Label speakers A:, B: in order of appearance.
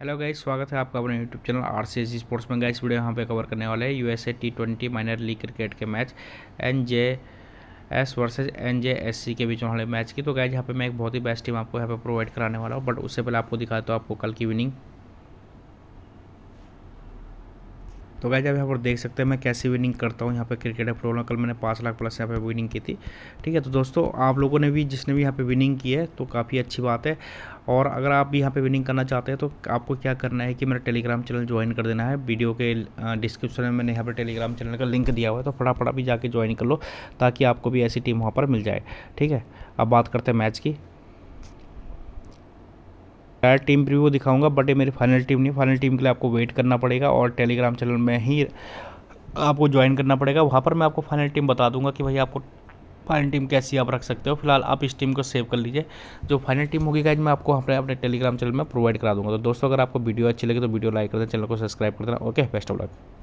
A: hello guys स्वागत है आपका अपने YouTube channel R C S sports में गाइस वीडियो यहाँ पे कवर करने वाले हैं USA T twenty minor league cricket के match N J S versus N J S C के बीच वाले मैच की तो गाइस यहाँ पे मैं एक बहुत ही बेस्ट टीम आपको यहाँ पे प्रोवाइड कराने वाला हूँ बट उससे पहले आपको दिखाता हूँ आपको कल की विनिंग तो गाइज आप यहाँ पर देख सकते हैं मैं कैसे विनिंग करता हूँ यहाँ पे क्रिकेट है प्रोलो कल मैंने पाँच लाख प्लस यहाँ पे विनिंग की थी ठीक है तो दोस्तों आप लोगों ने भी जिसने भी यहाँ पे विनिंग की है तो काफ़ी अच्छी बात है और अगर आप भी यहाँ पे विनिंग करना चाहते हैं तो आपको क्या करना है कि मेरा टेलीग्राम चैनल ज्वाइन कर देना है वीडियो के डिस्क्रिप्शन में मैंने यहाँ पर टेलीग्राम चैनल का लिंक दिया हुआ है तो फटाफट भी जाके ज्वाइन कर लो ताकि आपको भी ऐसी टीम वहाँ पर मिल जाए ठीक है अब बात करते हैं मैच की शायद टीम प्रीव्यू दिखाऊंगा बट ये मेरी फाइनल टीम नहीं फाइनल टीम के लिए आपको वेट करना पड़ेगा और टेलीग्राम चैनल में ही आपको ज्वाइन करना पड़ेगा वहाँ पर मैं आपको फाइनल टीम बता दूंगा कि भाई आपको फाइनल टीम कैसी आप रख सकते हो फिलहाल आप इस टीम को सेव कर लीजिए जो फाइनल टीम होगी गाइज मैं आपको अपने अपने टेलीग्राम चैनल में प्रोवाइड करा दूंगा तो दोस्तों अगर आपको वीडियो अच्छी लगे तो वीडियो लाइक कर देना चैनल को सब्सक्राइब कर देना ओके बेस्ट ऑफ लक